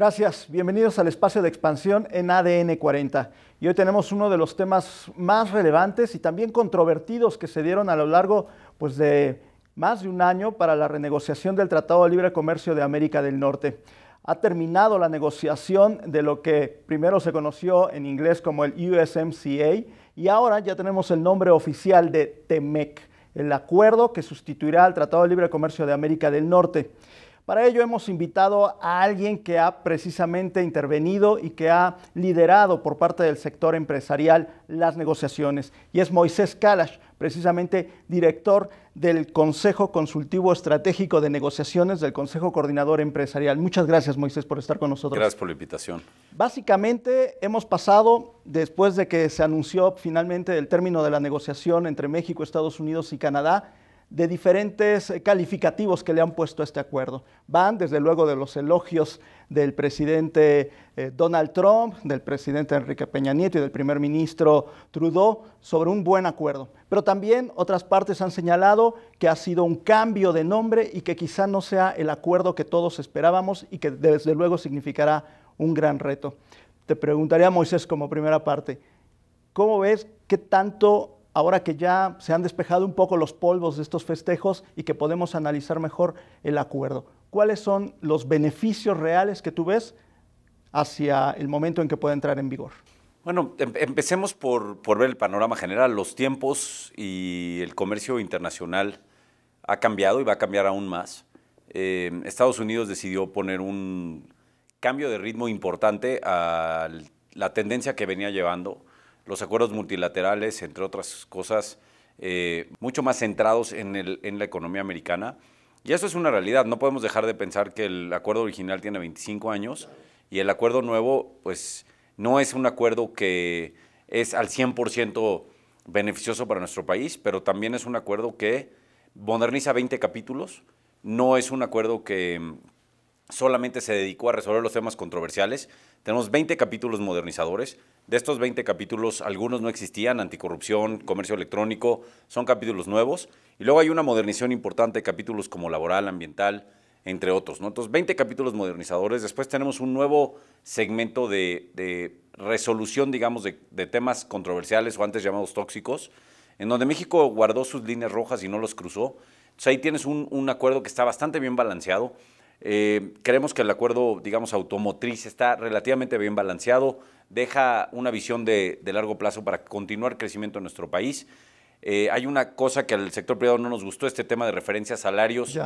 Gracias, bienvenidos al espacio de expansión en ADN 40. Y hoy tenemos uno de los temas más relevantes y también controvertidos que se dieron a lo largo pues, de más de un año para la renegociación del Tratado de Libre Comercio de América del Norte. Ha terminado la negociación de lo que primero se conoció en inglés como el USMCA y ahora ya tenemos el nombre oficial de TEMEC, el acuerdo que sustituirá al Tratado de Libre Comercio de América del Norte. Para ello hemos invitado a alguien que ha precisamente intervenido y que ha liderado por parte del sector empresarial las negociaciones, y es Moisés Kalash, precisamente director del Consejo Consultivo Estratégico de Negociaciones del Consejo Coordinador Empresarial. Muchas gracias, Moisés, por estar con nosotros. Gracias por la invitación. Básicamente hemos pasado, después de que se anunció finalmente el término de la negociación entre México, Estados Unidos y Canadá, de diferentes eh, calificativos que le han puesto a este acuerdo. Van desde luego de los elogios del presidente eh, Donald Trump, del presidente Enrique Peña Nieto y del primer ministro Trudeau sobre un buen acuerdo. Pero también otras partes han señalado que ha sido un cambio de nombre y que quizá no sea el acuerdo que todos esperábamos y que desde luego significará un gran reto. Te preguntaría, Moisés, como primera parte, ¿cómo ves qué tanto ahora que ya se han despejado un poco los polvos de estos festejos y que podemos analizar mejor el acuerdo. ¿Cuáles son los beneficios reales que tú ves hacia el momento en que pueda entrar en vigor? Bueno, em-, empecemos por, ver el panorama general. Los tiempos y el comercio internacional ha cambiado y va a cambiar aún más. Em, Estados Unidos decidió poner un cambio de ritmo importante a la tendencia que venía llevando los acuerdos multilaterales, entre otras cosas, eh, mucho más centrados en, en la economía americana. Y eso es una realidad, no podemos dejar de pensar que el acuerdo original tiene 25 años y el acuerdo nuevo, pues no es un acuerdo que es al 100% beneficioso para nuestro país, pero también es un acuerdo que moderniza 20 capítulos, no es un acuerdo que mm, solamente se dedicó a resolver los temas controversiales, tenemos 20 capítulos modernizadores, de estos 20 capítulos, algunos no existían, anticorrupción, comercio electrónico, son capítulos nuevos. Y luego hay una modernización importante, capítulos como laboral, ambiental, entre otros. ¿no? Entonces, 20 capítulos modernizadores. Después tenemos un nuevo segmento de, resolución, digamos, de, temas controversiales o antes llamados tóxicos, en donde México guardó sus líneas rojas y no los cruzó. Entonces, ahí tienes un acuerdo que está bastante bien balanceado. Eh, creemos que el acuerdo, digamos, automotriz está relativamente bien balanceado, deja una visión de, largo plazo para continuar crecimiento en nuestro país. Eh, hay una cosa que al sector privado no nos gustó, este tema de referencia a salarios,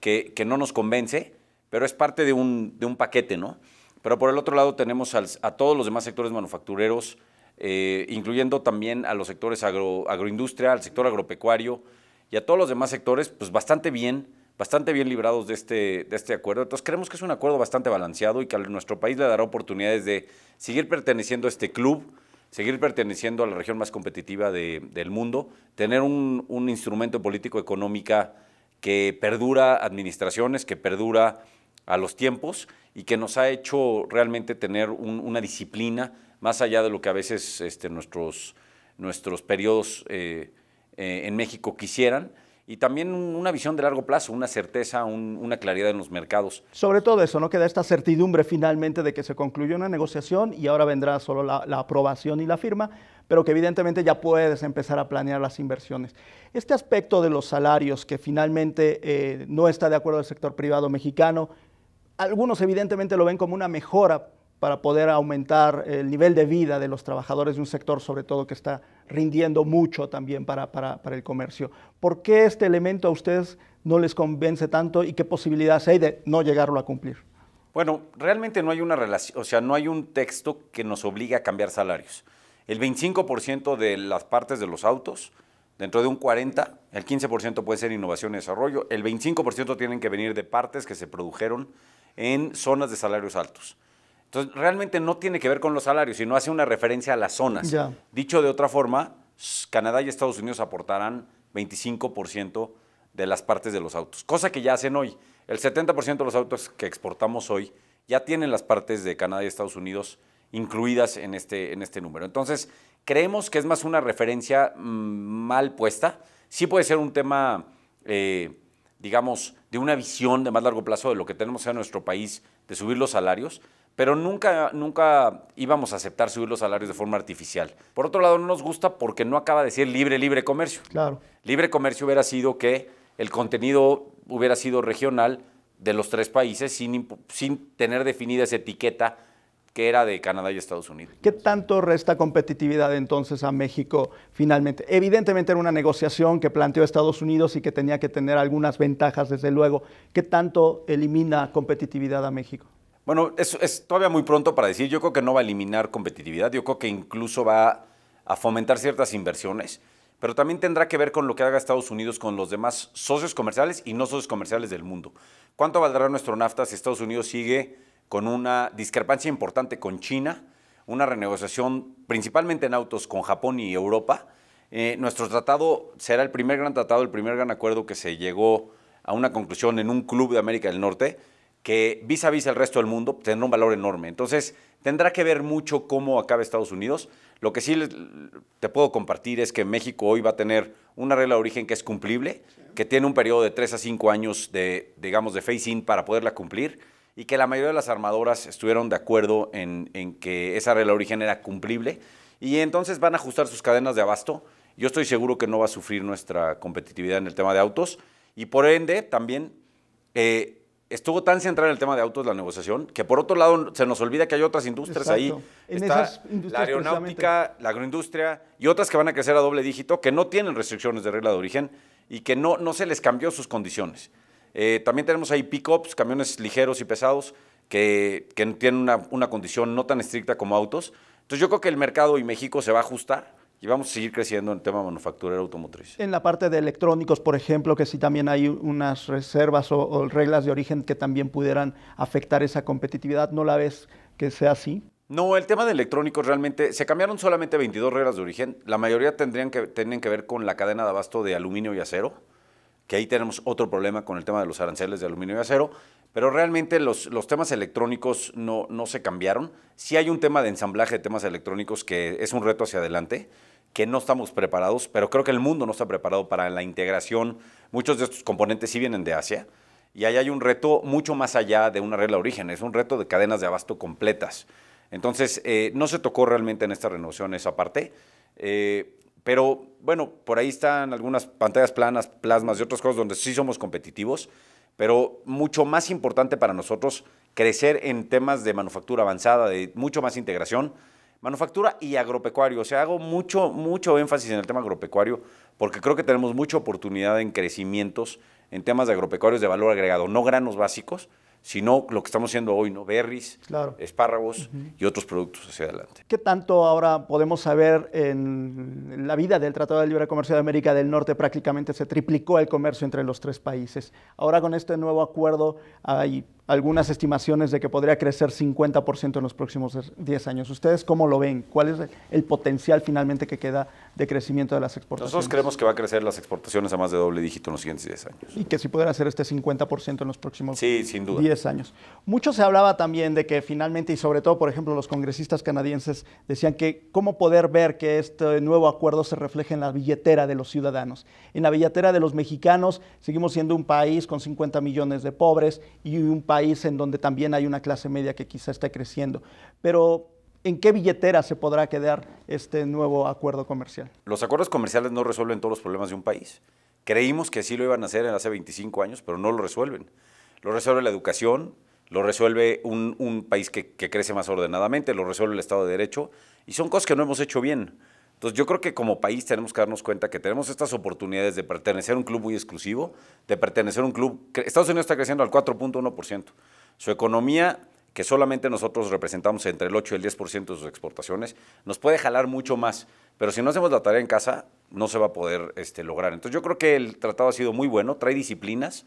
que, no nos convence, pero es parte de un, paquete, ¿no? Pero por el otro lado tenemos a todos los demás sectores manufactureros, eh, incluyendo también a los sectores agroindustria, al sector agropecuario y a todos los demás sectores, pues bastante bien bastante bien librados de este, de este acuerdo. Entonces creemos que es un acuerdo bastante balanceado y que a nuestro país le dará oportunidades de seguir perteneciendo a este club, seguir perteneciendo a la región más competitiva del mundo, tener un, instrumento político-económica que perdura administraciones, que perdura a los tiempos y que nos ha hecho realmente tener una disciplina más allá de lo que a veces este, nuestros, nuestros periodos eh, eh, en México quisieran y también una visión de largo plazo, una certeza, una claridad en los mercados. Sobre todo eso, ¿no? Queda esta certidumbre finalmente de que se concluyó una negociación y ahora vendrá solo la, aprobación y la firma, pero que evidentemente ya puedes empezar a planear las inversiones. Este aspecto de los salarios que finalmente eh, no está de acuerdo el sector privado mexicano, algunos evidentemente lo ven como una mejora para poder aumentar el nivel de vida de los trabajadores de un sector, sobre todo que está rindiendo mucho también para, el comercio. ¿Por qué este elemento a ustedes no les convence tanto y qué posibilidades hay de no llegarlo a cumplir? Bueno, realmente no hay una relación, o sea, no hay un texto que nos obligue a cambiar salarios. El 25% de las partes de los autos, dentro de un 40%, el 15% puede ser innovación y desarrollo, el 25% tienen que venir de partes que se produjeron en zonas de salarios altos. Entonces, realmente no tiene que ver con los salarios, sino hace una referencia a las zonas. Dicho de otra forma, Canadá y Estados Unidos aportarán 25% de las partes de los autos, cosa que ya hacen hoy. El 70% de los autos que exportamos hoy ya tienen las partes de Canadá y Estados Unidos incluidas en este, en este número. Entonces, creemos que es más una referencia mm, mal puesta. Sí puede ser un tema, eh, digamos, de una visión de más largo plazo de lo que tenemos en nuestro país, de subir los salarios, pero nunca, nunca íbamos a aceptar subir los salarios de forma artificial. Por otro lado, no nos gusta porque no acaba de decir libre, libre comercio. Claro. Libre comercio hubiera sido que el contenido hubiera sido regional de los tres países sin, sin tener definida esa etiqueta que era de Canadá y Estados Unidos. ¿Qué tanto resta competitividad entonces a México finalmente? Evidentemente era una negociación que planteó Estados Unidos y que tenía que tener algunas ventajas, desde luego. ¿Qué tanto elimina competitividad a México? Bueno, es, todavía muy pronto para decir. Yo creo que no va a eliminar competitividad. Yo creo que incluso va a fomentar ciertas inversiones. Pero también tendrá que ver con lo que haga Estados Unidos con los demás socios comerciales y no socios comerciales del mundo. ¿Cuánto valdrá nuestro NAFTA si Estados Unidos sigue con una discrepancia importante con China? Una renegociación principalmente en autos con Japón y Europa. Eh, nuestro tratado será el primer gran tratado, el primer gran acuerdo que se llegó a una conclusión en un club de América del Norte que vis a vis el resto del mundo pues, tendrá un valor enorme. Entonces, tendrá que ver mucho cómo acaba Estados Unidos. Lo que sí te puedo compartir es que México hoy va a tener una regla de origen que es cumplible, que tiene un periodo de 3 a 5 años de, digamos, de face-in para poderla cumplir y que la mayoría de las armadoras estuvieron de acuerdo en, que esa regla de origen era cumplible y entonces van a ajustar sus cadenas de abasto. Yo estoy seguro que no va a sufrir nuestra competitividad en el tema de autos y por ende también... Eh, estuvo tan centrado en el tema de autos la negociación que por otro lado se nos olvida que hay otras industrias ahí. la aeronáutica, la agroindustria y otras que van a crecer a doble dígito que no tienen restricciones de regla de origen y que no, no se les cambió sus condiciones. Eh, también tenemos ahí pickups, camiones ligeros y pesados que, tienen una, una condición no tan estricta como autos. Entonces yo creo que el mercado y México se va a ajustar y vamos a seguir creciendo en el tema manufacturero automotriz. En la parte de electrónicos, por ejemplo, que sí también hay unas reservas o, reglas de origen que también pudieran afectar esa competitividad, ¿no la ves que sea así? No, el tema de electrónicos realmente, se cambiaron solamente 22 reglas de origen, la mayoría tendrían que, tienen que ver con la cadena de abasto de aluminio y acero, que ahí tenemos otro problema con el tema de los aranceles de aluminio y acero, pero realmente los, los temas electrónicos no, no se cambiaron. Sí hay un tema de ensamblaje de temas electrónicos que es un reto hacia adelante, que no estamos preparados, pero creo que el mundo no está preparado para la integración. Muchos de estos componentes sí vienen de Asia. Y ahí hay un reto mucho más allá de una regla de origen, es un reto de cadenas de abasto completas. Entonces, eh, no se tocó realmente en esta renovación esa parte. Eh, pero bueno, por ahí están algunas pantallas planas, plasmas y otras cosas donde sí somos competitivos, pero mucho más importante para nosotros crecer en temas de manufactura avanzada, de mucho más integración, manufactura y agropecuario. O sea, hago mucho, mucho énfasis en el tema agropecuario porque creo que tenemos mucha oportunidad en crecimientos en temas de agropecuarios de valor agregado, no granos básicos, sino lo que estamos haciendo hoy, ¿no? Berries, espárragos y otros productos hacia adelante. ¿Qué tanto ahora podemos saber en la vida del Tratado de Libre Comercio de América del Norte? Prácticamente se triplicó el comercio entre los tres países. Ahora con este nuevo acuerdo hay algunas estimaciones de que podría crecer 50% en los próximos 10 años. ¿Ustedes cómo lo ven? ¿Cuál es el potencial finalmente que queda de crecimiento de las exportaciones? Nosotros creemos que va a crecer las exportaciones a más de doble dígito en los siguientes 10 años. Y que si podrá ser este 50% en los próximos 10 Sí, sin duda años. Mucho se hablaba también de que finalmente, y sobre todo, por ejemplo, los congresistas canadienses decían que cómo poder ver que este nuevo acuerdo se refleje en la billetera de los ciudadanos. En la billetera de los mexicanos seguimos siendo un país con 50 millones de pobres y un país en donde también hay una clase media que quizá está creciendo. Pero ¿En qué billetera se podrá quedar este nuevo acuerdo comercial? Los acuerdos comerciales no resuelven todos los problemas de un país. Creímos que sí lo iban a hacer hace 25 años, pero no lo resuelven. Lo resuelve la educación, lo resuelve un, país que, crece más ordenadamente, lo resuelve el Estado de Derecho, y son cosas que no hemos hecho bien. Entonces yo creo que como país tenemos que darnos cuenta que tenemos estas oportunidades de pertenecer a un club muy exclusivo, de pertenecer a un club... Estados Unidos está creciendo al 4.1%. Su economía, que solamente nosotros representamos entre el 8 y el 10% de sus exportaciones, nos puede jalar mucho más. Pero si no hacemos la tarea en casa, no se va a poder este, lograr. Entonces yo creo que el tratado ha sido muy bueno, trae disciplinas,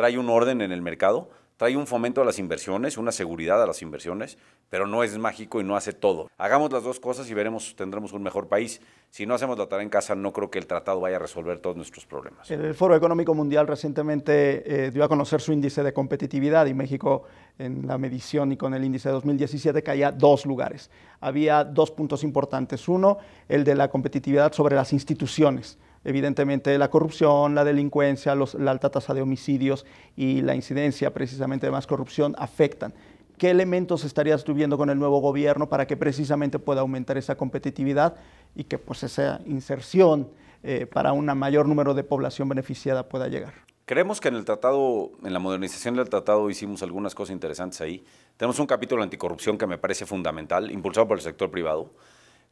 trae un orden en el mercado, trae un fomento a las inversiones, una seguridad a las inversiones, pero no es mágico y no hace todo. Hagamos las dos cosas y veremos, tendremos un mejor país. Si no hacemos la tarea en casa, no creo que el tratado vaya a resolver todos nuestros problemas. El Foro Económico Mundial recientemente eh, dio a conocer su índice de competitividad y México en la medición y con el índice de 2017 caía dos lugares. Había dos puntos importantes. Uno, el de la competitividad sobre las instituciones evidentemente la corrupción, la delincuencia, la alta tasa de homicidios y la incidencia precisamente de más corrupción afectan. ¿Qué elementos estarías tú con el nuevo gobierno para que precisamente pueda aumentar esa competitividad y que pues esa inserción eh, para un mayor número de población beneficiada pueda llegar? Creemos que en el tratado, en la modernización del tratado hicimos algunas cosas interesantes ahí. Tenemos un capítulo anticorrupción que me parece fundamental, impulsado por el sector privado.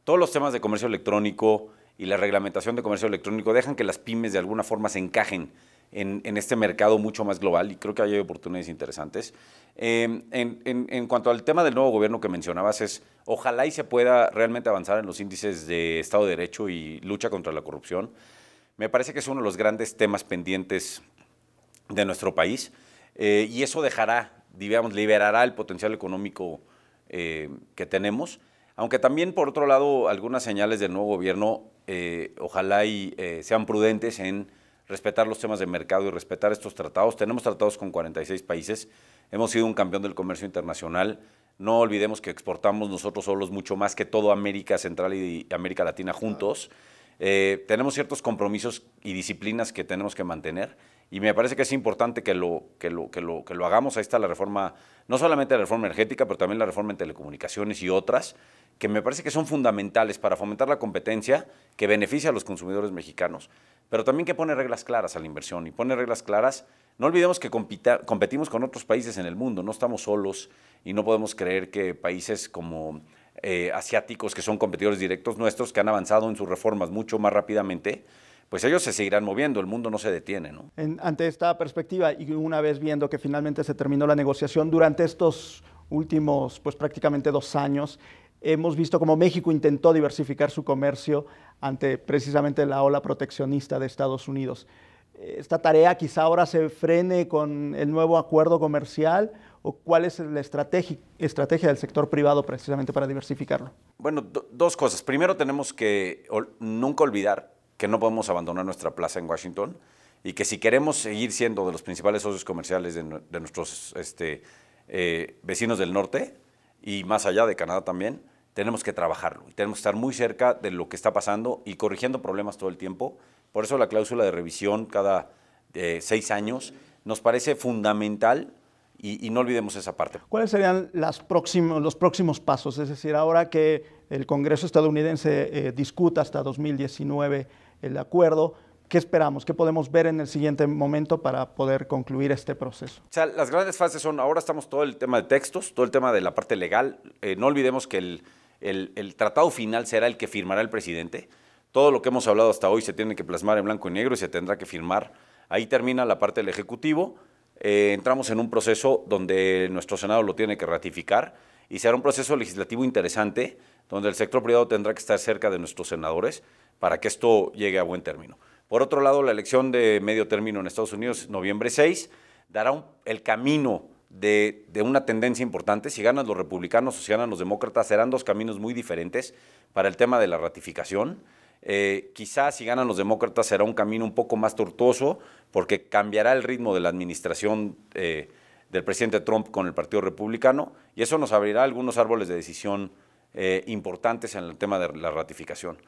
Todos los temas de comercio electrónico, y la reglamentación de comercio electrónico dejan que las pymes de alguna forma se encajen en, en este mercado mucho más global y creo que hay oportunidades interesantes. Em, en, en, cuanto al tema del nuevo gobierno que mencionabas, es ojalá y se pueda realmente avanzar en los índices de Estado de Derecho y lucha contra la corrupción. Me parece que es uno de los grandes temas pendientes de nuestro país eh, y eso dejará, digamos, liberará el potencial económico eh, que tenemos. Aunque también, por otro lado, algunas señales del nuevo gobierno eh, ojalá y eh, sean prudentes en respetar los temas de mercado y respetar estos tratados. Tenemos tratados con 46 países, hemos sido un campeón del comercio internacional, no olvidemos que exportamos nosotros solos mucho más que todo América Central y América Latina juntos. Eh, tenemos ciertos compromisos y disciplinas que tenemos que mantener y me parece que es importante que lo, que lo, hagamos. Ahí está la reforma, no solamente la reforma energética, pero también la reforma en telecomunicaciones y otras, que me parece que son fundamentales para fomentar la competencia que beneficia a los consumidores mexicanos, pero también que pone reglas claras a la inversión y pone reglas claras. No olvidemos que competimos con otros países en el mundo, no estamos solos y no podemos creer que países como eh, asiáticos, que son competidores directos nuestros, que han avanzado en sus reformas mucho más rápidamente, pues ellos se seguirán moviendo, el mundo no se detiene. ¿no? ante esta perspectiva y una vez viendo que finalmente se terminó la negociación durante estos últimos, pues prácticamente dos años, hemos visto cómo México intentó diversificar su comercio ante precisamente la ola proteccionista de Estados Unidos. ¿Esta tarea quizá ahora se frene con el nuevo acuerdo comercial o cuál es la estrategia, estrategia del sector privado precisamente para diversificarlo? Bueno, dos cosas. Primero tenemos que nunca olvidar que no podemos abandonar nuestra plaza en Washington y que si queremos seguir siendo de los principales socios comerciales de, nuestros este, eh, vecinos del norte y más allá de Canadá también, tenemos que trabajarlo y tenemos que estar muy cerca de lo que está pasando y corrigiendo problemas todo el tiempo. Por eso la cláusula de revisión cada eh, seis años nos parece fundamental y, no olvidemos esa parte. ¿Cuáles serían las próximos, los próximos pasos? Es decir, ahora que el Congreso estadounidense eh, discuta hasta 2019 el acuerdo, ¿Qué esperamos? ¿Qué podemos ver en el siguiente momento para poder concluir este proceso? O sea, las grandes fases son, ahora estamos todo el tema de textos, todo el tema de la parte legal. Eh, no olvidemos que el, el, tratado final será el que firmará el presidente. Todo lo que hemos hablado hasta hoy se tiene que plasmar en blanco y negro y se tendrá que firmar. Ahí termina la parte del Ejecutivo. Eh, entramos en un proceso donde nuestro Senado lo tiene que ratificar y será un proceso legislativo interesante donde el sector privado tendrá que estar cerca de nuestros senadores para que esto llegue a buen término. Por otro lado, la elección de medio término en Estados Unidos, noviembre 6, dará el camino de, una tendencia importante. Si ganan los republicanos o si ganan los demócratas, serán dos caminos muy diferentes para el tema de la ratificación. Eh, quizás si ganan los demócratas será un camino un poco más tortuoso porque cambiará el ritmo de la administración eh, del presidente Trump con el Partido Republicano y eso nos abrirá algunos árboles de decisión eh, importantes en el tema de la ratificación.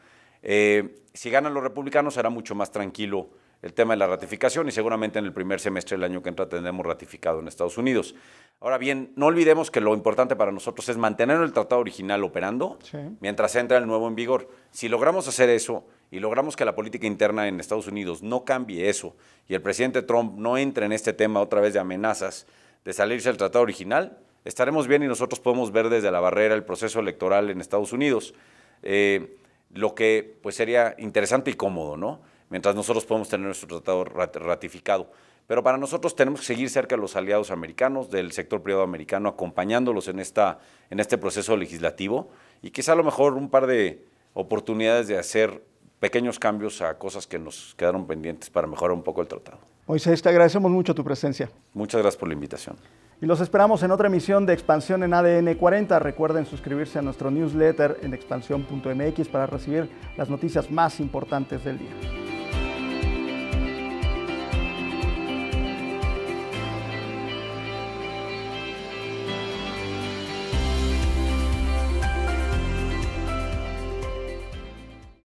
Eh, si ganan los republicanos será mucho más tranquilo el tema de la ratificación y seguramente en el primer semestre del año que entra tendremos ratificado en Estados Unidos. Ahora bien, no olvidemos que lo importante para nosotros es mantener el tratado original operando mientras entra el nuevo en vigor. Si logramos hacer eso y logramos que la política interna en Estados Unidos no cambie eso y el presidente Trump no entre en este tema otra vez de amenazas de salirse del tratado original, estaremos bien y nosotros podemos ver desde la barrera el proceso electoral en Estados Unidos. Eh, lo que pues sería interesante y cómodo, ¿no? Mientras nosotros podemos tener nuestro tratado ratificado. Pero para nosotros tenemos que seguir cerca a los aliados americanos, del sector privado americano, acompañándolos en, esta, en este proceso legislativo y quizá a lo mejor un par de oportunidades de hacer pequeños cambios a cosas que nos quedaron pendientes para mejorar un poco el tratado. Moisés, te agradecemos mucho tu presencia. Muchas gracias por la invitación. Y los esperamos en otra emisión de Expansión en ADN 40. Recuerden suscribirse a nuestro newsletter en expansión.mx para recibir las noticias más importantes del día.